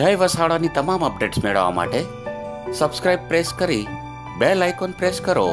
જય વસાડાની તમામ અપડેટ્સ મેળવવા માટે સબસ્ક્રાઇબ પ્રેસ કરી બેલ આઇકોન પ્રેસ કરો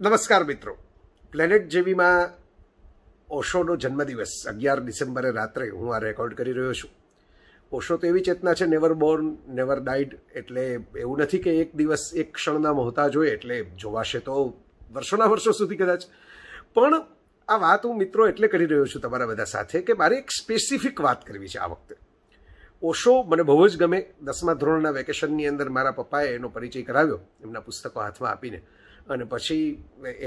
નમસ્કાર મિત્રો પ્લેનેટ જેવીમાં ઓશોનો જન્મદિવસ અગિયાર ડિસેમ્બરે રાત્રે હું આ રેકોર્ડ કરી રહ્યો છું ઓશો તો એવી ચેતના છે નેવર બોર્ન નેવર ડાઈડ એટલે એવું નથી કે એક દિવસ એક ક્ષણના મોહતાજ જોઈએ એટલે જોવાશે તો વર્ષોના વર્ષો સુધી કદાચ પણ આ વાત હું મિત્રો એટલે કરી રહ્યો છું તમારા બધા સાથે કે મારે એક સ્પેસિફિક વાત કરવી છે આ વખતે ઓશો મને બહુ જ ગમે દસમા ધોરણના વેકેશનની અંદર મારા પપ્પાએ એનો પરિચય કરાવ્યો એમના પુસ્તકો હાથમાં આપીને અને પછી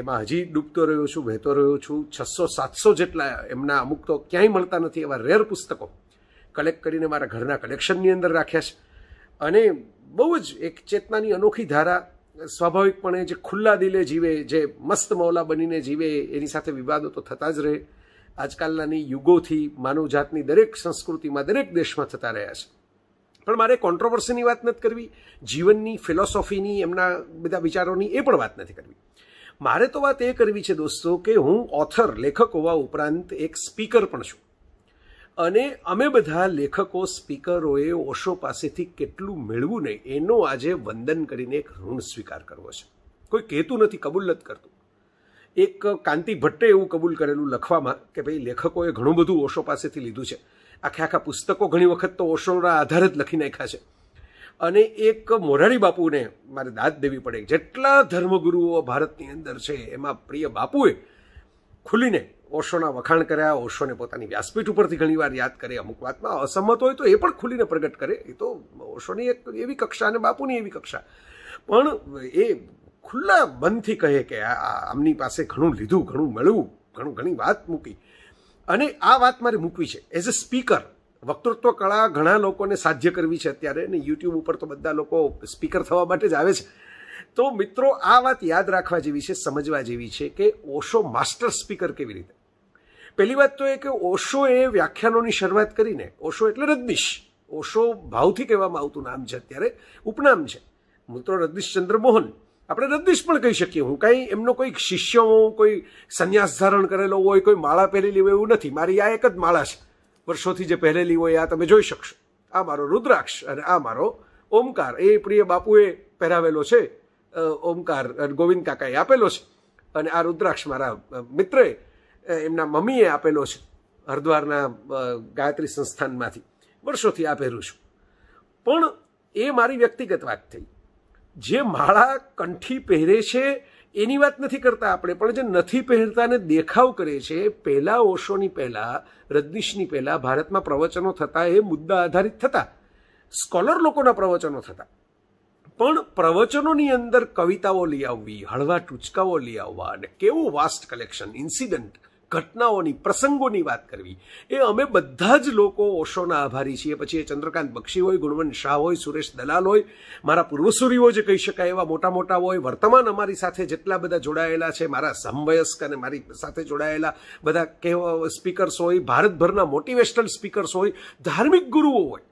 એમાં હજી ડૂબતો રહ્યો છું વહેતો રહ્યો છું છસો સાતસો જેટલા એમના અમુક તો ક્યાંય મળતા નથી એવા રેર પુસ્તકો કલેક્ટ કરીને મારા ઘરના કલેક્શનની અંદર રાખ્યા છે અને બહુ જ એક ચેતનાની અનોખી ધારા સ્વાભાવિકપણે જે ખુલ્લા દિલે જીવે જે મસ્ત મૌલા બનીને જીવે એની સાથે વિવાદો તો થતા જ રહે આજકાલનાની યુગોથી માનવજાતની દરેક સંસ્કૃતિમાં દરેક દેશમાં થતા રહ્યા છે પણ મારે કોન્ટ્રોવર્સીની વાત નથી કરવી જીવનની ફિલોસોફીની એમના બધા વિચારોની એ પણ વાત નથી કરવી મારે તો વાત એ કરવી છે દોસ્તો કે હું ઓથર લેખક હોવા ઉપરાંત એક સ્પીકર પણ છું અને અમે બધા લેખકો સ્પીકરોએ ઓશો પાસેથી કેટલું મેળવું ને એનો આજે વંદન કરીને એક ઋણ સ્વીકાર કરવો છે કોઈ કહેતું નથી કબૂલ નથી કરતું એક કાંતિ ભટ્ટે એવું કબૂલ કરેલું લખવામાં કે ભાઈ લેખકોએ ઘણું બધું ઓશો પાસેથી લીધું છે આખા આખા પુસ્તકો ઘણી વખત તો ઓશોના આધાર જ લખી નાખ્યા છે અને એક મોરારી બાપુને મારે દાદ દેવી પડે જેટલા ધર્મગુરુઓ ભારતની અંદર છે એમાં પ્રિય બાપુએ ખુલીને ઓશોના વખાણ કર્યા ઓશોને પોતાની વ્યાસપીઠ ઉપરથી ઘણી વાર યાદ કરે અમુક વાતમાં અસંમત હોય તો એ પણ ખુલીને પ્રગટ કરે એ તો ઓશોની એક એવી કક્ષા અને બાપુની એવી કક્ષા પણ એ ખુલ્લા મનથી કહે કે આમની પાસે ઘણું લીધું ઘણું મળ્યું ઘણું ઘણી વાત મૂકી અને આ વાત મારે મૂકવી છે એઝ અ સ્પીકર વક્તૃત્વ કળા ઘણા લોકોને સાધ્ય કરવી છે અત્યારે અને યુટ્યુબ ઉપર તો બધા લોકો સ્પીકર થવા માટે જ આવે છે તો મિત્રો આ વાત યાદ રાખવા જેવી છે સમજવા જેવી છે કે ઓશો માસ્ટર સ્પીકર કેવી રીતે પહેલી વાત તો એ કે ઓશો એ વ્યાખ્યાનોની શરૂઆત કરીને ઓશો એટલે રજનીશ ઓશો ભાવથી કહેવામાં આવતું નામ છે અત્યારે ઉપનામ છે મિત્રો રજનીશ ચંદ્રમોહન આપણે રજનીશ પણ કહી શકીએ હું કાંઈ એમનો કોઈ શિષ્ય હોઉં કોઈ સંન્યાસ ધારણ કરેલો હોય કોઈ માળા પહેરેલી હોય એવું નથી મારી આ એક જ માળા છે વર્ષોથી જે પહેરેલી હોય આ તમે જોઈ શકશો આ મારો રુદ્રાક્ષ અને આ મારો ઓમકાર એ પ્રિય બાપુએ પહેરાવેલો છે ઓમકાર ગોવિંદ કાકાએ આપેલો છે અને આ રુદ્રાક્ષ મારા મિત્રએ એમના મમ્મીએ આપેલો છે હરદ્વારના ગાયત્રી સંસ્થાનમાંથી વર્ષોથી આ પહેરું છું પણ એ મારી વ્યક્તિગત વાત થઈ જે માળા કંઠી પહેરે છે એની વાત નથી કરતા આપણે પણ જે નથી પહેરતાને દેખાવ કરે છે પહેલા ઓશોની પહેલા રજનીશની પહેલા ભારતમાં પ્રવચનો થતા એ મુદ્દા આધારિત થતા સ્કોલર લોકોના પ્રવચનો થતા પણ પ્રવચનોની અંદર કવિતાઓ લઈ આવવી હળવા ટૂચકાઓ લઈ આવવા અને કેવું વાસ્ટ કલેક્શન ઇન્સિડન્ટ ઘટનાઓની પ્રસંગોની વાત કરવી એ અમે બધા જ લોકો ઓશોના આભારી છીએ પછી એ ચંદ્રકાંત બક્ષી હોય ગુણવંત શાહ હોય સુરેશ દલાલ હોય મારા પૂર્વસૂરીઓ જે કહી શકાય એવા મોટા મોટા હોય વર્તમાન અમારી સાથે જેટલા બધા જોડાયેલા છે મારા સમવયસ્ક અને મારી સાથે જોડાયેલા બધા કેવા સ્પીકર્સ હોય ભારતભરના મોટિવેશનલ સ્પીકર્સ હોય ધાર્મિક ગુરુઓ હોય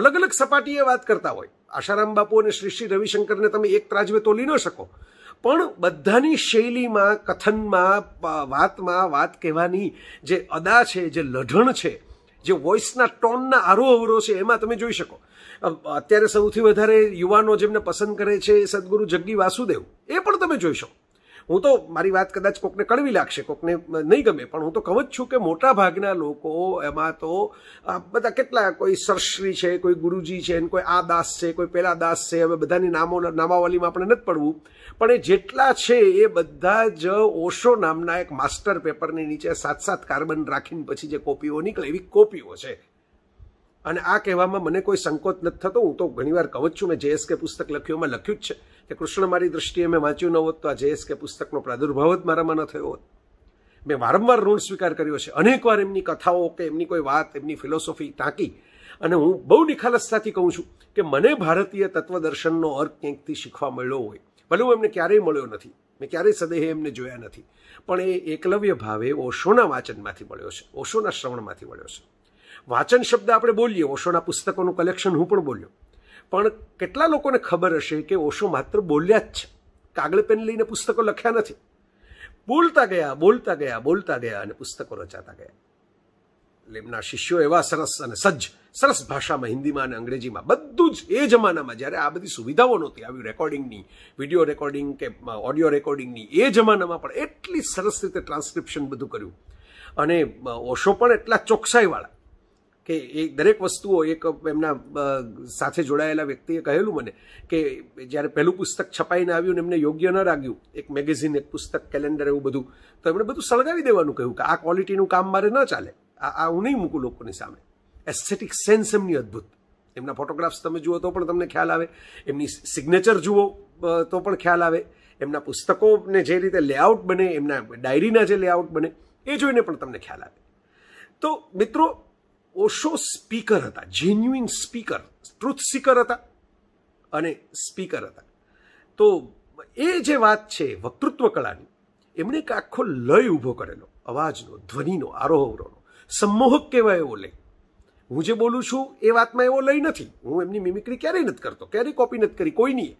અલગ અલગ સપાટીએ વાત કરતા હોય આશારામ બાપુ અને શ્રી શ્રી રવિશંકરને તમે એક ત્રાજવે તોલી ન શકો પણ બધાની શૈલીમાં કથનમાં વાતમાં વાત કહેવાની જે અદા છે જે લઢણ છે જે વોઇસના ટોનના આરોહ અવરોહ છે એમાં તમે જોઈ શકો અત્યારે સૌથી વધારે યુવાનો જેમને પસંદ કરે છે સદગુરુ જગ્ગી વાસુદેવ એ પણ તમે જોઈ શકો હું તો મારી વાત કદાચ કોકને કડવી લાગશે કોકને નહીં ગમે પણ હું તો કહું જ છું કે મોટા ભાગના લોકો એમાં તો બધા કેટલા કોઈ સરશ્રી છે કોઈ ગુરુજી છે કોઈ આ દાસ છે કોઈ પેલા દાસ છે હવે બધાની નામો નામાવલીમાં આપણે નથી પડવું પણ એ જેટલા છે એ બધા જ ઓશો નામના એક માસ્ટર પેપરની નીચે સાત સાત કાર્બન રાખીને પછી જે કોપીઓ નીકળે એવી કોપીઓ છે અને આ કહેવામાં મને કોઈ સંકોચ નથી થતો હું તો ઘણીવાર કહું જ છું મેં જેએસકે પુસ્તક લખ્યું લખ્યુંમાં લખ્યું જ છે કે કૃષ્ણ મારી દ્રષ્ટિએ મેં વાંચ્યું ન હોત તો આ જેએસકે પુસ્તકનો પ્રાદુર્ભાવ જ મારામાં ન થયો હોત મેં વારંવાર ઋણ સ્વીકાર કર્યો છે અનેકવાર એમની કથાઓ કે એમની કોઈ વાત એમની ફિલોસોફી ટાંકી અને હું બહુ નિખાલસતાથી કહું છું કે મને ભારતીય તત્વદર્શનનો અર્થ ક્યાંકથી શીખવા મળ્યો હોય ભલે હું એમને ક્યારેય મળ્યો નથી મેં ક્યારેય સદેહે એમને જોયા નથી પણ એ એકલવ્ય ભાવે ઓશોના વાંચનમાંથી મળ્યો છે ઓશોના શ્રવણમાંથી મળ્યો છે વાચન શબ્દ આપણે બોલીએ ઓશોના પુસ્તકોનું કલેક્શન હું પણ બોલ્યો પણ કેટલા લોકોને ખબર હશે કે ઓશો માત્ર બોલ્યા જ છે કાગળ પેન લઈને પુસ્તકો લખ્યા નથી બોલતા ગયા બોલતા ગયા બોલતા ગયા અને પુસ્તકો રચાતા ગયા એટલે એમના શિષ્યો એવા સરસ અને સજ્જ સરસ ભાષામાં હિન્દીમાં અને અંગ્રેજીમાં બધું જ એ જમાનામાં જ્યારે આ બધી સુવિધાઓ નહોતી આવી રેકોર્ડિંગની વિડીયો રેકોર્ડિંગ કે ઓડિયો રેકોર્ડિંગની એ જમાનામાં પણ એટલી સરસ રીતે ટ્રાન્સક્રિપ્શન બધું કર્યું અને ઓશો પણ એટલા ચોકસાઈવાળા કે એ દરેક વસ્તુઓ એક એમના સાથે જોડાયેલા વ્યક્તિએ કહેલું મને કે જ્યારે પહેલું પુસ્તક છપાઈને આવ્યું ને એમને યોગ્ય ન લાગ્યું એક મેગેઝિન એક પુસ્તક કેલેન્ડર એવું બધું તો એમણે બધું સળગાવી દેવાનું કહ્યું કે આ ક્વોલિટીનું કામ મારે ન ચાલે આ હું નહીં મૂકું લોકોની સામે એસ્થેટિક સેન્સ એમની અદ્ભુત એમના ફોટોગ્રાફ્સ તમે જુઓ તો પણ તમને ખ્યાલ આવે એમની સિગ્નેચર જુઓ તો પણ ખ્યાલ આવે એમના પુસ્તકોને જે રીતે લેઆઉટ બને એમના ડાયરીના જે લેઆઉટ બને એ જોઈને પણ તમને ખ્યાલ આવે તો મિત્રો ઓશો સ્પીકર હતા જેન્યુઇન સ્પીકર ટ્રુથ સીકર હતા અને સ્પીકર હતા તો એ જે વાત છે વક્તૃત્વ કળાની એમણે એક આખો લય ઊભો કરેલો અવાજનો ધ્વનિનો આરોહવરોનો સંમોહક કહેવાય એવો લય હું જે બોલું છું એ વાતમાં એવો લય નથી હું એમની મિમિક્રી ક્યારેય નથી કરતો ક્યારેય કોપી નથી કરી કોઈ નહીં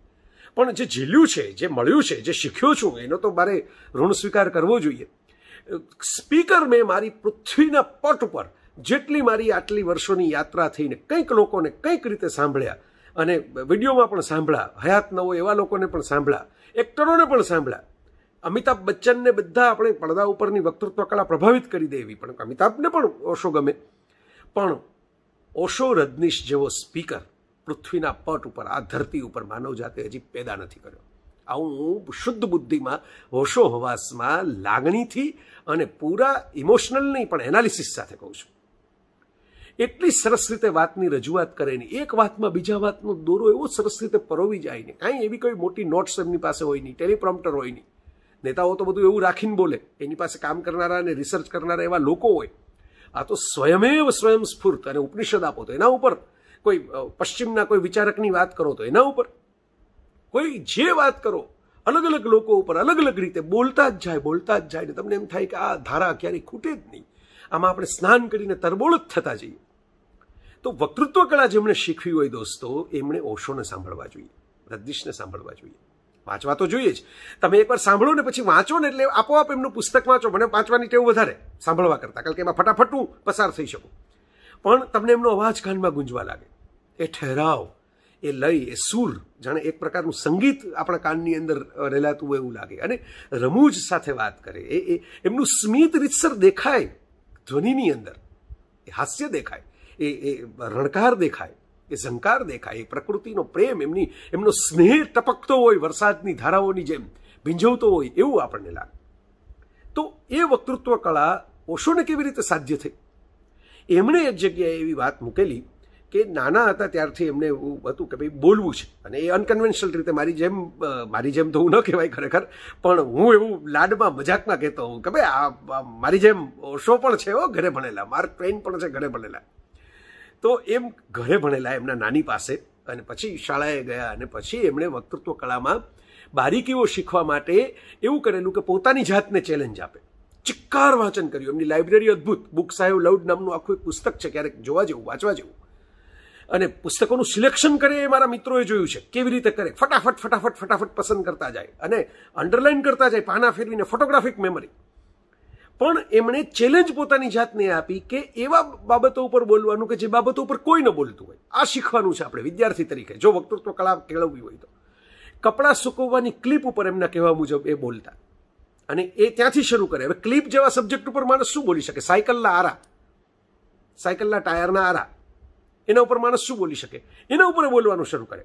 પણ જે ઝીલ્યું છે જે મળ્યું છે જે શીખ્યો છું એનો તો મારે ઋણ સ્વીકાર કરવો જોઈએ સ્પીકર મેં મારી પૃથ્વીના પટ ઉપર જેટલી મારી આટલી વર્ષોની યાત્રા થઈને કંઈક લોકોને કંઈક રીતે સાંભળ્યા અને વિડીયોમાં પણ સાંભળ્યા હયાત ન હોય એવા લોકોને પણ સાંભળ્યા એક્ટરોને પણ સાંભળ્યા અમિતાભ બચ્ચનને બધા આપણે પડદા ઉપરની વક્તૃત્વ કળા પ્રભાવિત કરી દેવી પણ અમિતાભને પણ ઓશો ગમે પણ ઓશો રજનીશ જેવો સ્પીકર પૃથ્વીના પટ ઉપર આ ધરતી ઉપર માનવ જાતે હજી પેદા નથી કર્યો આવું શુદ્ધ બુદ્ધિમાં હોશો હવાસમાં લાગણીથી અને પૂરા ઇમોશનલ નહીં પણ એનાલિસિસ સાથે કહું છું એટલી સરસ રીતે વાતની રજૂઆત કરે ને એક વાતમાં બીજા વાતનો દોરો એવો સરસ રીતે પરોવી જાય નહીં કાંઈ એવી કોઈ મોટી નોટ્સ એમની પાસે હોય નહીં ટેલિપ્રોમ્પ્ટર હોય નહીં નેતાઓ તો બધું એવું રાખીને બોલે એની પાસે કામ કરનારા અને રિસર્ચ કરનારા એવા લોકો હોય આ તો સ્વયમેવ સ્વયંસ્ફૂર્ત અને ઉપનિષદ આપો તો એના ઉપર કોઈ પશ્ચિમના કોઈ વિચારકની વાત કરો તો એના ઉપર કોઈ જે વાત કરો અલગ અલગ લોકો ઉપર અલગ અલગ રીતે બોલતા જ જાય બોલતા જ જાય ને તમને એમ થાય કે આ ધારા ક્યારેય ખૂટે જ નહીં આમાં આપણે સ્નાન કરીને તરબોળ જ થતા જઈએ તો વક્તૃત્વ કળા જેમણે શીખવી હોય દોસ્તો એમણે ઓશોને સાંભળવા જોઈએ રદ્દીશને સાંભળવા જોઈએ વાંચવા તો જોઈએ જ તમે એકવાર સાંભળો ને પછી વાંચો ને એટલે આપોઆપ એમનું પુસ્તક વાંચો મને વાંચવાની ટેવ વધારે સાંભળવા કરતાં કારણ કે એમાં ફટાફટ હું પસાર થઈ શકું પણ તમને એમનો અવાજ કાનમાં ગુંજવા લાગે એ ઠેરાવ એ લય એ સૂર જાણે એક પ્રકારનું સંગીત આપણા કાનની અંદર રેલાતું એવું લાગે અને રમૂજ સાથે વાત કરે એ એમનું સ્મિત રીતસર દેખાય ધ્વનિની અંદર એ હાસ્ય દેખાય એ એ રણકાર દેખાય એ ઝંકાર દેખાય એ પ્રકૃતિનો પ્રેમ એમની એમનો સ્નેહ ટપકતો હોય વરસાદની ધારાઓની જેમ ભીંજવતો હોય એવું આપણને લાગે તો એ વક્તૃત્વ કળા ઓશોને કેવી રીતે સાધ્ય થઈ એમણે એક જગ્યાએ એવી વાત મૂકેલી કે નાના હતા ત્યારથી એમને એવું હતું કે ભાઈ બોલવું છે અને એ અનકન્વેન્શનલ રીતે મારી જેમ મારી જેમ તો હું ન કહેવાય ખરેખર પણ હું એવું લાડમાં મજાકમાં કહેતો હોઉં કે ભાઈ આ મારી જેમ ઓશો પણ છે હો ઘરે ભણેલા માર્ક ટ્રેન પણ છે ઘરે ભણેલા તો એમ ઘરે ભણેલા એમના નાની પાસે અને પછી શાળાએ ગયા અને પછી એમણે વક્તૃત્વ કળામાં બારીકીઓ શીખવા માટે એવું કરેલું કે પોતાની જાતને ચેલેન્જ આપે ચિક્કાર વાંચન કર્યું એમની લાઇબ્રેરી અદ્ભુત બુક સાહેબ લવડ નામનું આખું એક પુસ્તક છે ક્યારેક જોવા જેવું વાંચવા જેવું અને પુસ્તકોનું સિલેક્શન કરે એ મારા મિત્રોએ જોયું છે કેવી રીતે કરે ફટાફટ ફટાફટ ફટાફટ પસંદ કરતા જાય અને અંડરલાઇન કરતા જાય પાના ફેરવીને ફોટોગ્રાફિક મેમરી પણ એમણે ચેલેન્જ પોતાની જાતને આપી કે એવા બાબતો ઉપર બોલવાનું કે જે બાબતો ઉપર કોઈ ન બોલતું હોય આ શીખવાનું છે આપણે વિદ્યાર્થી તરીકે જો વક્તૃત્વ કળા કેળવવી હોય તો કપડાં સૂકવવાની ક્લિપ ઉપર એમના કહેવા મુજબ એ બોલતા અને એ ત્યાંથી શરૂ કરે હવે ક્લિપ જેવા સબ્જેક્ટ ઉપર માણસ શું બોલી શકે સાયકલના આરા સાયકલના ટાયરના આરા એના ઉપર માણસ શું બોલી શકે એના ઉપર બોલવાનું શરૂ કરે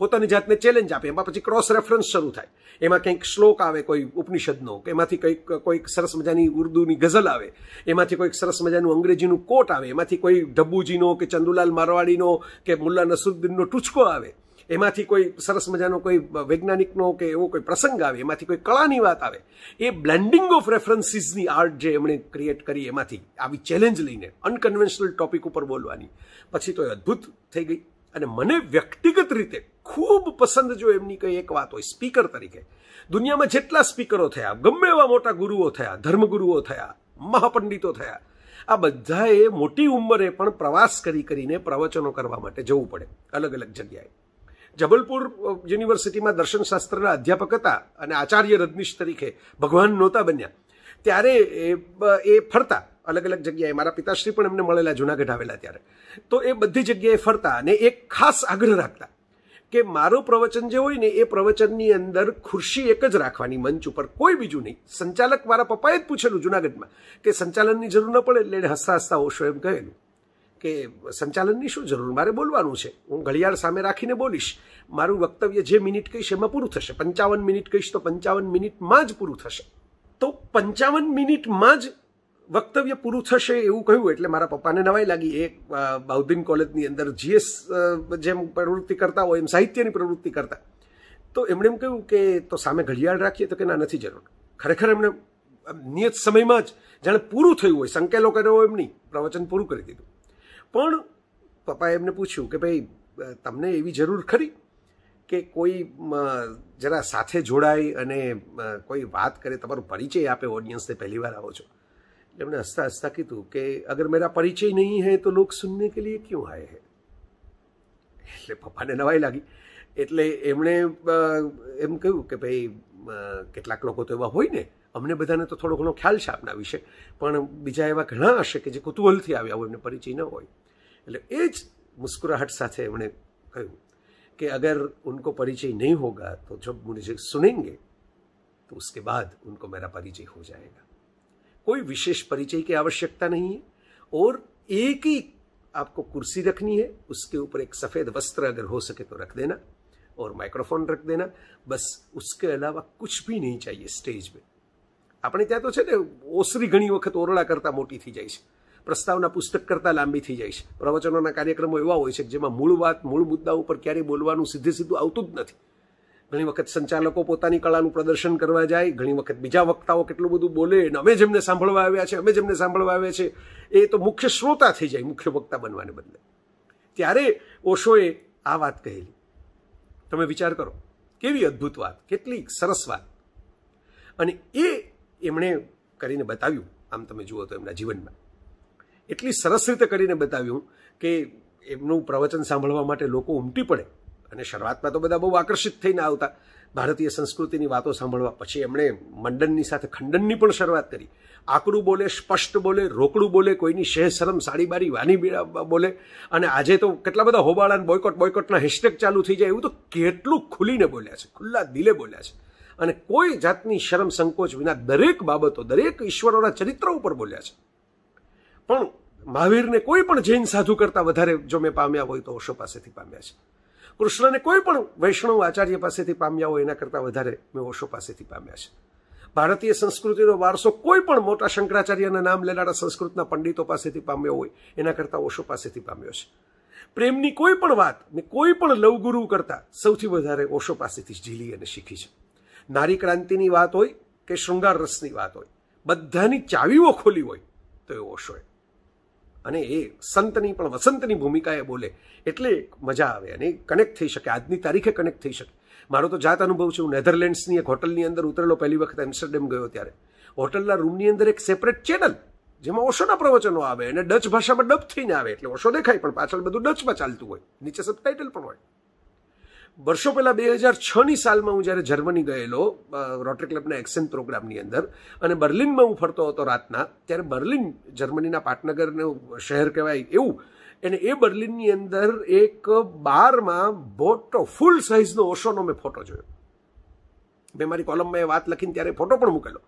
પોતાની જાતને ચેલેન્જ આપે એમાં પછી ક્રોસ રેફરન્સ શરૂ થાય એમાં કંઈક શ્લોક આવે કોઈ ઉપનિષદનો કે એમાંથી કંઈક કોઈક સરસ મજાની ઉર્દુની ગઝલ આવે એમાંથી કોઈક સરસ મજાનું અંગ્રેજીનું કોટ આવે એમાંથી કોઈ ડબ્બુજીનો કે ચંદુલાલ મારવાડીનો કે મુલ્લા નસરુદ્દીનનો ટૂચકો આવે એમાંથી કોઈ સરસ મજાનો કોઈ વૈજ્ઞાનિકનો કે એવો કોઈ પ્રસંગ આવે એમાંથી કોઈ કળાની વાત આવે એ બ્લેન્ડિંગ ઓફ રેફરન્સીસની આર્ટ જે એમણે ક્રિએટ કરી એમાંથી આવી ચેલેન્જ લઈને અનકન્વેન્શનલ ટોપિક ઉપર બોલવાની પછી તો એ અદ્ભુત થઈ ગઈ અને મને વ્યક્તિગત રીતે ખૂબ પસંદ જો એમની કંઈ એક વાત હોય સ્પીકર તરીકે દુનિયામાં જેટલા સ્પીકરો થયા ગમે એવા મોટા ગુરુઓ થયા ધર્મગુરુઓ થયા મહાપંડિતો થયા આ બધાએ મોટી ઉંમરે પણ પ્રવાસ કરી કરીને પ્રવચનો કરવા માટે જવું પડે અલગ અલગ જગ્યાએ જબલપુર યુનિવર્સિટીમાં દર્શનશાસ્ત્રના અધ્યાપક હતા અને આચાર્ય રજનીશ તરીકે ભગવાન નહોતા બન્યા ત્યારે એ ફરતા અલગ અલગ જગ્યાએ મારા પિતાશ્રી પણ એમને મળેલા જુનાગઢ આવેલા ત્યારે તો એ બધી જગ્યાએ ફરતા અને એક ખાસ આગ્રહ રાખતા કે મારું પ્રવચન જે હોય ને એ પ્રવચનની અંદર ખુરશી એક જ રાખવાની મંચ ઉપર કોઈ બીજું નહીં સંચાલક મારા પપ્પાએ જ પૂછેલું જુનાગઢમાં કે સંચાલનની જરૂર ન પડે એટલે હસતા હસતા ઓશો એમ કહેલું કે સંચાલનની શું જરૂર મારે બોલવાનું છે હું ઘડિયાળ સામે રાખીને બોલીશ મારું વક્તવ્ય જે મિનિટ કહીશ એમાં પૂરું થશે પંચાવન મિનિટ કહીશ તો પંચાવન મિનિટમાં જ પૂરું થશે તો પંચાવન મિનિટમાં જ વક્તવ્ય પૂરું થશે એવું કહ્યું એટલે મારા પપ્પાને નવાઈ લાગી એ બાઉદ્દીન કોલેજની અંદર જીએસ જેમ પ્રવૃત્તિ કરતા હોય એમ સાહિત્યની પ્રવૃત્તિ કરતા તો એમણે એમ કહ્યું કે તો સામે ઘડિયાળ રાખીએ તો કે ના નથી જરૂર ખરેખર એમણે નિયત સમયમાં જ જાણે પૂરું થયું હોય સંકેલો કર્યો હોય એમ પ્રવચન પૂરું કરી દીધું પણ પપ્પાએ એમને પૂછ્યું કે ભાઈ તમને એવી જરૂર ખરી કે કોઈ જરા સાથે જોડાય અને કોઈ વાત કરે તમારો પરિચય આપે ઓડિયન્સને પહેલી વાર આવો છો એमने हंसता हंसता कीधु कि अगर मेरा परिचय नहीं है तो लोग सुनने के लिए क्यों आए हैं એટલે પપ્પાને નવાઈ લાગી એટલે એમણે એમ કહ્યું કે ભાઈ કેટલાક લોકો તો એવા હોય ને અમને બધાને તો થોડો ઘણો ખ્યાલ છે આપના વિશે પણ બીજા એવા ઘણા હશે કે જે કુતૂહલથી આવ્યા હોય એમને પરિચય ન હોય એટલે એ જ મુસ્કુરાહટ સાથે એમણે કહ્યું કે અગર ઉનકો પરિચય નહીં હોગા તો જબ મુજે સુનેંગે તો ઉસકે બાદ ઉનકો મેરા પરિચય હો જાએગા कोई विशेष परिचय की आवश्यकता नहीं है और एक ही आपको कुर्सी रखनी है उसके ऊपर एक सफेद वस्त्र अगर हो सके तो रख देना और माइक्रोफोन रख देना बस उसके अलावा कुछ भी नहीं चाहिए स्टेज में अपने त्या तो है ओसरी घनी वक्त ओरड़ा करता मोटी थी जाए प्रस्तावना पुस्तक करता लाबी थी जाए प्रवचनों कार्यक्रमों एवं हो मूल बात मूल मुद्दा पर क्या बोलवा सीधे सीधे नहीं ઘણી વખત સંચાલકો પોતાની કળાનું પ્રદર્શન કરવા જાય ઘણી વખત બીજા વક્તાઓ કેટલું બધું બોલે અને અમે જેમને સાંભળવા આવ્યા છે અમે જેમને સાંભળવા આવ્યા છે એ તો મુખ્ય શ્રોતા થઈ જાય મુખ્ય વક્તા બનવાને બદલે ત્યારે ઓશોએ આ વાત કહેલી તમે વિચાર કરો કેવી અદ્ભુત વાત કેટલી સરસ વાત અને એ એમણે કરીને બતાવ્યું આમ તમે જુઓ તો એમના જીવનમાં એટલી સરસ રીતે કરીને બતાવ્યું કે એમનું પ્રવચન સાંભળવા માટે લોકો ઉમટી પડે અને શરૂઆતમાં તો બધા બહુ આકર્ષિત થઈને આવતા ભારતીય સંસ્કૃતિની વાતો સાંભળવા પછી એમણે મંડનની સાથે ખંડનની પણ શરૂઆત કરી આકરું બોલે સ્પષ્ટ બોલે રોકડું બોલે કોઈની શેહ શરમ સાડીબારી વાની બોલે અને આજે તો કેટલા બધા હોબાળા બોયકોટ બોયકોટના હેશટેગ ચાલુ થઈ જાય એવું તો કેટલું ખુલીને બોલ્યા છે ખુલ્લા દિલે બોલ્યા છે અને કોઈ જાતની શરમ સંકોચ વિના દરેક બાબતો દરેક ઈશ્વરોના ચરિત્ર ઉપર બોલ્યા છે પણ મહાવીરને કોઈ પણ જૈન સાધુ કરતાં વધારે જો મેં પામ્યા હોય તો ઓશો પાસેથી પામ્યા છે કૃષ્ણને કોઈ પણ વૈષ્ણવ આચાર્ય પાસેથી પામ્યા હોય એના કરતાં વધારે મેં ઓશો પાસેથી પામ્યા છે ભારતીય સંસ્કૃતિનો વારસો કોઈ પણ મોટા શંકરાચાર્યના નામ લેનારા સંસ્કૃતના પંડિતો પાસેથી પામ્યો હોય એના કરતાં ઓશો પાસેથી પામ્યો છે પ્રેમની કોઈ પણ વાત ને કોઈ પણ લવગુરુ કરતાં સૌથી વધારે ઓશો પાસેથી ઝીલી અને શીખી છે નારી ક્રાંતિની વાત હોય કે શૃંગાર રસની વાત હોય બધાની ચાવીઓ ખોલી હોય તો એ હોય અને એ સંતની પણ વસંતની ભૂમિકાએ બોલે એટલે મજા આવે અને કનેક્ટ થઈ શકે આજની તારીખે કનેક્ટ થઈ શકે મારો તો જાત અનુભવ છે હું નેધરલેન્ડ્સની એક હોટલની અંદર ઉતરેલો પહેલી વખત એમ્સ્ટરડેમ ગયો ત્યારે હોટલના રૂમની અંદર એક સેપરેટ ચેનલ જેમાં ઓશોના પ્રવચનો આવે અને ડચ ભાષામાં ડબ થઈને આવે એટલે ઓશો દેખાય પણ પાછળ બધું ડચમાં ચાલતું હોય નીચે સબટાઇટલ પણ હોય વર્ષો પહેલાં બે હજાર છની સાલમાં હું જ્યારે જર્મની ગયેલો રોટરી ક્લબના એક્સેન પ્રોગ્રામની અંદર અને બર્લિનમાં હું ફરતો હતો રાતના ત્યારે બર્લિન જર્મનીના પાટનગરનું શહેર કહેવાય એવું અને એ બર્લિનની અંદર એક બારમાં મોટો ફૂલ સાઇઝનો ઓશોનો મેં ફોટો જોયો મેં મારી કોલમમાં એ વાત લખીને ત્યારે ફોટો પણ મૂકેલો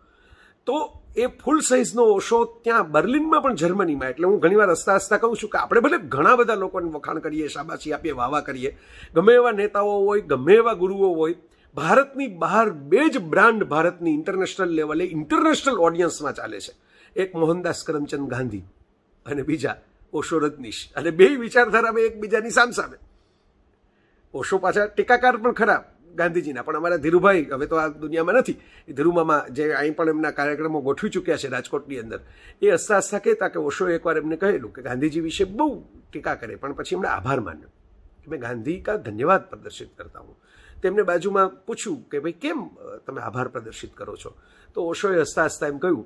તો એ ફૂલ સાઇઝનો ઓશો ત્યાં બર્લિનમાં પણ જર્મનીમાં એટલે હું ઘણીવાર રસ્તા રસ્તા કહું છું કે આપણે ભલે ઘણા બધા લોકોને વખાણ કરીએ શાબાશી આપીએ વાવા કરીએ ગમે એવા નેતાઓ હોય ગમે એવા ગુરુઓ હોય ભારતની બહાર બે જ બ્રાન્ડ ભારતની ઇન્ટરનેશનલ લેવલે ઇન્ટરનેશનલ ઓડિયન્સમાં ચાલે છે એક મોહનદાસ કરમચંદ ગાંધી અને બીજા ઓશો રજનીશ અને બે વિચારધારામાં એકબીજાની સામસામે ઓશો પાછા ટીકાકાર પણ ખરાબ ગાંધીજીના પણ અમારા ધીરુભાઈ હવે તો આ દુનિયામાં નથી એ ધીરુમામા જે અહીં પણ એમના કાર્યક્રમો ગોઠવી ચૂક્યા છે રાજકોટની અંદર એ હસતા હસતા કહેતા કે ઓશો એકવાર એમને કહેલું કે ગાંધીજી વિશે બહુ ટીકા કરે પણ પછી એમણે આભાર માન્યો કે મેં ગાંધી કા ધન્યવાદ પ્રદર્શિત કરતા હું તેમને બાજુમાં પૂછ્યું કે ભાઈ કેમ તમે આભાર પ્રદર્શિત કરો છો તો ઓશોએ હસતા હસતા એમ કહ્યું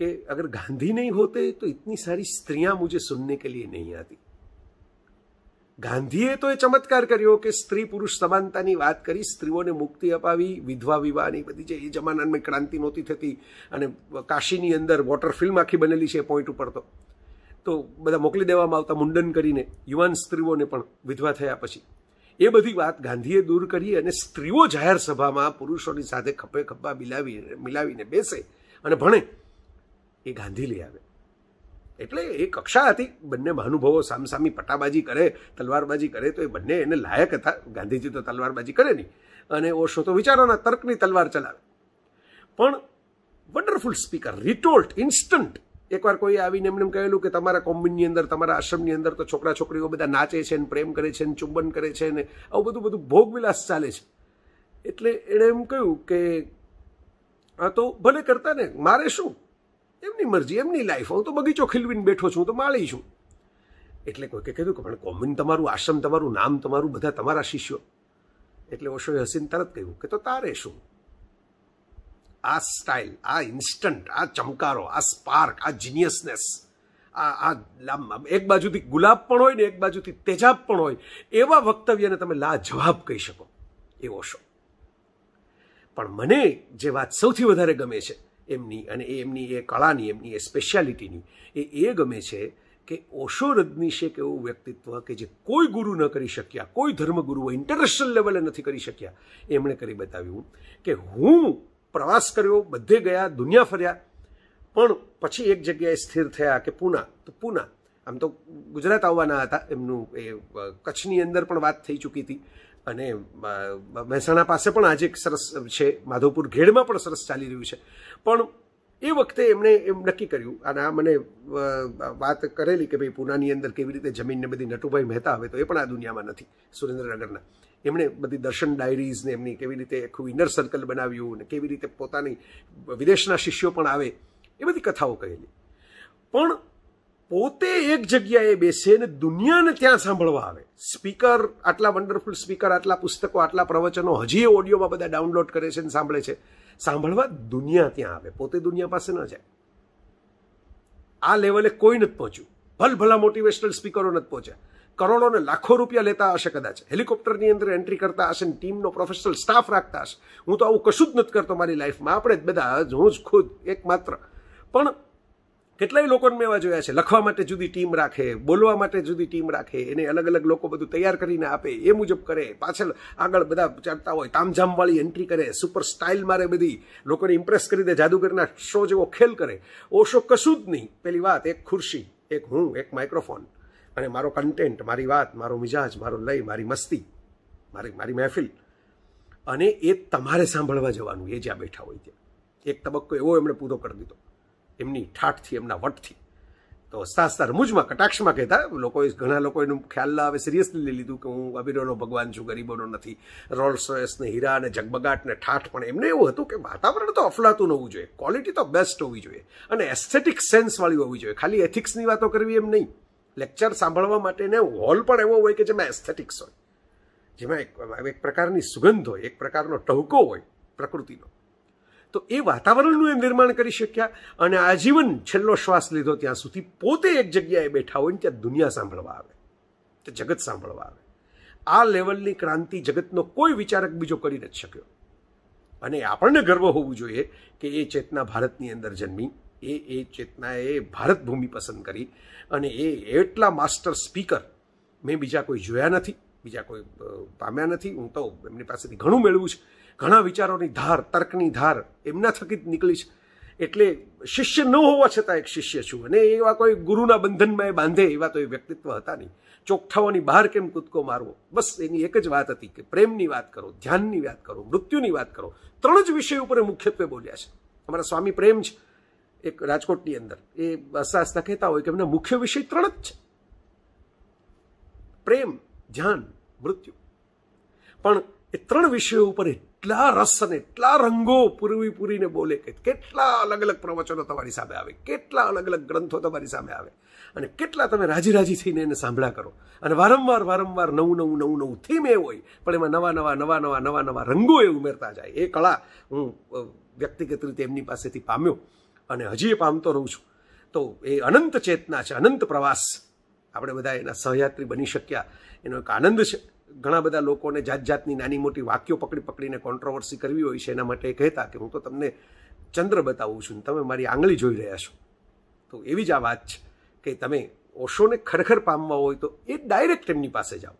કે અગર ગાંધી નહીં હોતે તો ઇતની સારી સ્ત્રીયા મુજે સુનને કે લીએ નહીં આતી ગાંધીએ તો એ ચમત્કાર કર્યો કે સ્ત્રી પુરુષ સમાનતાની વાત કરી સ્ત્રીઓને મુક્તિ અપાવી વિધવા વિવાહની બધી જે એ જમાનામાં ક્રાંતિ નહોતી થતી અને કાશીની અંદર વોટર ફિલ્મ આખી બનેલી છે પોઈન્ટ ઉપર તો તો બધા મોકલી દેવામાં આવતા મુંડન કરીને યુવાન સ્ત્રીઓને પણ વિધવા થયા પછી એ બધી વાત ગાંધીએ દૂર કરી અને સ્ત્રીઓ જાહેર સભામાં પુરુષોની સાથે ખભે ખપ્પા મિલાવી મિલાવીને બેસે અને ભણે એ ગાંધી લઈ આવે એટલે એ કક્ષા હતી બંને મહાનુભાવો સામસામી પટાબાજી કરે તલવારબાજી કરે તો એ બંને એને લાયક હતા ગાંધીજી તો તલવારબાજી કરે નહીં અને ઓશો તો વિચારોના તર્કની તલવાર ચલાવે પણ વન્ડરફુલ સ્પીકર રિટોલ્ટ ઇન્સ્ટન્ટ એકવાર કોઈ આવીને એમને એમ કહેલું કે તમારા કોમ્યુનની અંદર તમારા આશ્રમની અંદર તો છોકરા છોકરીઓ બધા નાચે છે ને પ્રેમ કરે છે ને ચુંબન કરે છે ને આવું બધું બધું ભોગવિલાસ ચાલે છે એટલે એણે એમ કહ્યું કે આ તો ભલે કરતા ને મારે શું એમની મરજી એમની લાઈફ હું તો બગીચો ખીલવીને બેઠો છું તો માળી છું એટલે કોઈકે કીધું કે પણ કોમિન તમારું આશ્રમ તમારું નામ તમારું બધા તમારા શિષ્યો એટલે ઓશોએ હસીન તરત કહ્યું કે તો તારે શું આ સ્ટાઇલ આ ઇન્સ્ટન્ટ આ ચમકારો આ સ્પાર્ક આ જીનિયસનેસ આ આ એક બાજુથી ગુલાબ પણ હોય ને એક બાજુથી તેજાબ પણ હોય એવા વક્તવ્યને તમે લાજવાબ કહી શકો એ ઓશો પણ મને જે વાત સૌથી વધારે ગમે છે એમની અને એ એમની એ કળાની એમની એ સ્પેશિયાલિટીની એ એ ગમે છે કે ઓશો રજની શેખ એવું વ્યક્તિત્વ કે જે કોઈ ગુરુ ન કરી શક્યા કોઈ ધર્મગુરુઓ ઇન્ટરનેશનલ લેવલે નથી કરી શક્યા એમણે કરી બતાવ્યું કે હું પ્રવાસ કર્યો બધે ગયા દુનિયા ફર્યા પણ પછી એક જગ્યાએ સ્થિર થયા કે પૂના તો પૂના આમ તો ગુજરાત આવવાના હતા એમનું એ કચ્છની અંદર પણ વાત થઈ ચૂકી હતી અને મહેસાણા પાસે પણ આજે એક સરસ છે માધવપુર ઘેડમાં પણ સરસ ચાલી રહ્યું છે પણ એ વખતે એમણે એમ નક્કી કર્યું અને આ મને વાત કરેલી કે ભાઈ પૂનાની અંદર કેવી રીતે જમીનને બધી નટુભાઈ મહેતા હવે તો એ પણ આ દુનિયામાં નથી સુરેન્દ્રનગરના એમણે બધી દર્શન ડાયરીઝને એમની કેવી રીતે આખું ઇનર સર્કલ બનાવ્યું અને કેવી રીતે પોતાની વિદેશના શિષ્યો પણ આવે એ બધી કથાઓ કહેલી પણ પોતે એક જગ્યાએ બેસે ને દુનિયાને ત્યાં સાંભળવા આવે સ્પીકર આટલા વન્ડરફુલ સ્પીકર આટલા પુસ્તકો આટલા પ્રવચનો હજી ઓડિયોમાં બધા ડાઉનલોડ કરે છે ને સાંભળે છે સાંભળવા દુનિયા ત્યાં આવે પોતે દુનિયા પાસે ન જાય આ લેવલે કોઈ નથી પહોંચ્યું ભલ ભલા મોટિવેશનલ સ્પીકરો નથી પહોંચ્યા કરોડો ને લાખો રૂપિયા લેતા હશે કદાચ હેલિકોપ્ટરની અંદર એન્ટ્રી કરતા હશે ને ટીમનો પ્રોફેશનલ સ્ટાફ રાખતા હશે હું તો આવું કશું જ નથી કરતો મારી લાઈફમાં આપણે જ બધા હું જ ખુદ એકમાત્ર પણ કેટલાય લોકોને મેં એવા જોયા છે લખવા માટે જુદી ટીમ રાખે બોલવા માટે જુદી ટીમ રાખે એને અલગ અલગ લોકો બધું તૈયાર કરીને આપે એ મુજબ કરે પાછળ આગળ બધા ચાલતા હોય તામઝામવાળી એન્ટ્રી કરે સુપર સ્ટાઇલ મારે બધી લોકોને ઇમ્પ્રેસ કરી દે જાદુગરના શો જેવો ખેલ કરે ઓશો કશું જ નહીં પહેલી વાત એક ખુરશી એક હું એક માઇક્રોફોન અને મારો કન્ટેન્ટ મારી વાત મારો મિજાજ મારો લય મારી મસ્તી મારી મારી મહેફિલ અને એ તમારે સાંભળવા જવાનું એ જ્યાં બેઠા હોય ત્યાં એક તબક્કો એવો એમણે પૂરો કરી દીધો એમની ઠાઠથી એમના વટથી તો હસતા હસતા રમૂજમાં કટાક્ષમાં કહેતા લોકો ઘણા લોકો એનું ખ્યાલ ના સિરિયસલી લઈ લીધું કે હું અબીરોનો ભગવાન છું ગરીબોનો નથી રોલ્સ રોયસ હીરા અને જગબગાટ ને ઠાઠ પણ એમને એવું હતું કે વાતાવરણ તો અફલાતું હોવું જોઈએ ક્વોલિટી તો બેસ્ટ હોવી જોઈએ અને એસ્થેટિક સેન્સવાળી હોવી જોઈએ ખાલી એથિક્સની વાતો કરવી એમ નહીં લેક્ચર સાંભળવા માટેને હોલ પણ એવો હોય કે જેમાં એસ્થેટિક્સ હોય જેમાં એક પ્રકારની સુગંધ હોય એક પ્રકારનો ટહુકો હોય પ્રકૃતિનો તો એ વાતાવરણનું એ નિર્માણ કરી શક્યા અને આજીવન છેલ્લો શ્વાસ લીધો ત્યાં સુધી પોતે એક જગ્યાએ બેઠા હોય ને ત્યાં દુનિયા સાંભળવા આવે તે જગત સાંભળવા આવે આ લેવલની ક્રાંતિ જગતનો કોઈ વિચારક બીજો કરી નથી શક્યો અને આપણને ગર્વ હોવું જોઈએ કે એ ચેતના ભારતની અંદર જન્મી એ એ ચેતનાએ ભારત ભૂમિ પસંદ કરી અને એ એટલા માસ્ટર સ્પીકર મેં બીજા કોઈ જોયા નથી બીજા કોઈ પામ્યા નથી હું તો એમની પાસેથી ઘણું મેળવું છું ઘણા વિચારોની ધાર તર્કની ધાર એમના થકી જ નીકળી છે એટલે શિષ્ય ન હોવા છતાં એક શિષ્ય છું અને એવા કોઈ ગુરુના બંધનમાં એ બાંધે એવા તો એ વ્યક્તિત્વ હતા નહીં ચોકઠાઓની બહાર કેમ કૂદકો મારવો બસ એની એક જ વાત હતી કે પ્રેમની વાત કરો ધ્યાનની વાત કરો મૃત્યુની વાત કરો ત્રણ જ વિષય ઉપર મુખ્યત્વે બોલ્યા છે અમારા સ્વામી પ્રેમ છે એક રાજકોટની અંદર એ હસતા હસતા કહેતા હોય કે એમના મુખ્ય વિષય ત્રણ જ છે પ્રેમ ધ્યાન મૃત્યુ પણ એ ત્રણ વિષયો ઉપર એટલા રસ અને એટલા રંગો પૂરવી પૂરીને બોલે કે કેટલા અલગ અલગ પ્રવચનો તમારી સામે આવે કેટલા અલગ અલગ ગ્રંથો તમારી સામે આવે અને કેટલા તમે રાજી રાજી થઈને એને સાંભળ્યા કરો અને વારંવાર વારંવાર નવું નવું નવું નવું થીમ એ હોય પણ એમાં નવા નવા નવા નવા નવા નવા રંગો એ ઉમેરતા જાય એ કળા હું વ્યક્તિગત રીતે એમની પાસેથી પામ્યો અને હજી એ પામતો રહું છું તો એ અનંત ચેતના છે અનંત પ્રવાસ આપણે બધા એના સહયાત્રી બની શક્યા એનો એક આનંદ છે ઘણા બધા લોકોને જાત જાતની નાની મોટી વાક્યો પકડી પકડીને કોન્ટ્રોવર્સી કરવી હોય છે એના માટે કહેતા કે હું તો તમને ચંદ્ર બતાવું છું ને તમે મારી આંગળી જોઈ રહ્યા છો તો એવી જ આ વાત છે કે તમે ઓશોને ખરેખર પામવા હોય તો એ ડાયરેક્ટ એમની પાસે જાઓ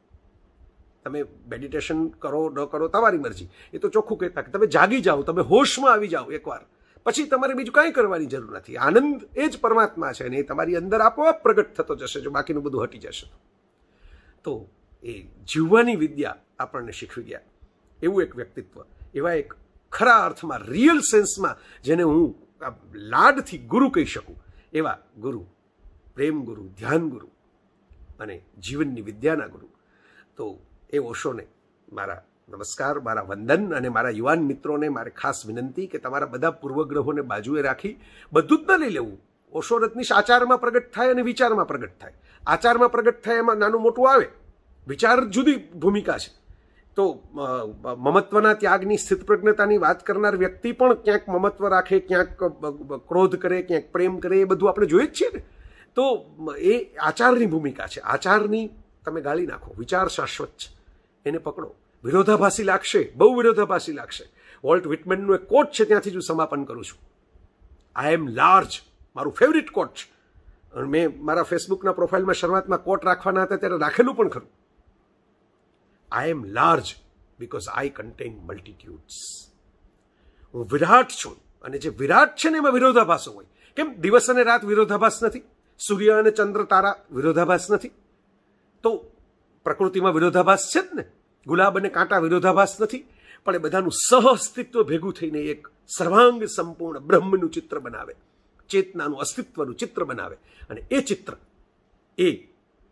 તમે મેડિટેશન કરો ન કરો તમારી મરજી એ તો ચોખ્ખું કહેતા કે તમે જાગી જાઓ તમે હોશમાં આવી જાઓ એકવાર પછી તમારે બીજું કાંઈ કરવાની જરૂર નથી આનંદ એ જ પરમાત્મા છે અને એ તમારી અંદર આપોઆપ પ્રગટ થતો જશે જો બાકીનું બધું હટી જશે તો એ જીવવાની વિદ્યા આપણને શીખવી ગયા એવું એક વ્યક્તિત્વ એવા એક ખરા અર્થમાં રિયલ સેન્સમાં જેને હું લાડથી ગુરુ કહી શકું એવા ગુરુ પ્રેમ ગુરુ ધ્યાન ગુરુ અને જીવનની વિદ્યાના ગુરુ તો એ ઓશોને મારા નમસ્કાર મારા વંદન અને મારા યુવાન મિત્રોને મારે ખાસ વિનંતી કે તમારા બધા પૂર્વગ્રહોને બાજુએ રાખી બધું જ ન લઈ લેવું ઓશો રત્નિશ આચારમાં પ્રગટ થાય અને વિચારમાં પ્રગટ થાય આચારમાં પ્રગટ થાય એમાં નાનું મોટું આવે વિચાર જુદી ભૂમિકા છે તો મમત્વના ત્યાગની સ્થિત પ્રજ્ઞતાની વાત કરનાર વ્યક્તિ પણ ક્યાંક મમત્વ રાખે ક્યાંક ક્રોધ કરે ક્યાંક પ્રેમ કરે એ બધું આપણે જોઈએ જ છીએ ને તો એ આચારની ભૂમિકા છે આચારની તમે ગાળી નાખો વિચાર શાશ્વત છે એને પકડો વિરોધાભાસી લાગશે બહુ વિરોધાભાસી લાગશે વોલ્ટ વિટમેનનું એક કોટ છે ત્યાંથી જ હું સમાપન કરું છું આઈ એમ લાર્જ મારું ફેવરિટ કોટ છે મેં મારા ફેસબુકના પ્રોફાઇલમાં શરૂઆતમાં કોટ રાખવાના હતા ત્યારે રાખેલું પણ ખરું I am large because I contain multitudes હું વિરાટ છું અને જે વિરાટ છે ને એમાં વિરોધાભાસો હોય કેમ દિવસ અને રાત વિરોધાભાસ નથી સૂર્ય અને ચંદ્ર તારા વિરોધાભાસ નથી તો પ્રકૃતિમાં વિરોધાભાસ છે જ ને ગુલાબ અને કાંટા વિરોધાભાસ નથી પણ એ બધાનું સહ અસ્તિત્વ ભેગું થઈને એક સર્વાંગ સંપૂર્ણ બ્રહ્મનું ચિત્ર બનાવે ચેતનાનું અસ્તિત્વનું ચિત્ર બનાવે અને એ ચિત્ર એ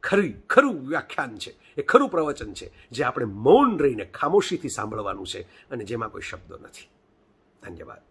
ખરી ખરું વ્યાખ્યાન છે એ ખરું પ્રવચન છે જે આપણે મૌન રહીને ખામોશીથી સાંભળવાનું છે અને જેમાં કોઈ શબ્દો નથી ધન્યવાદ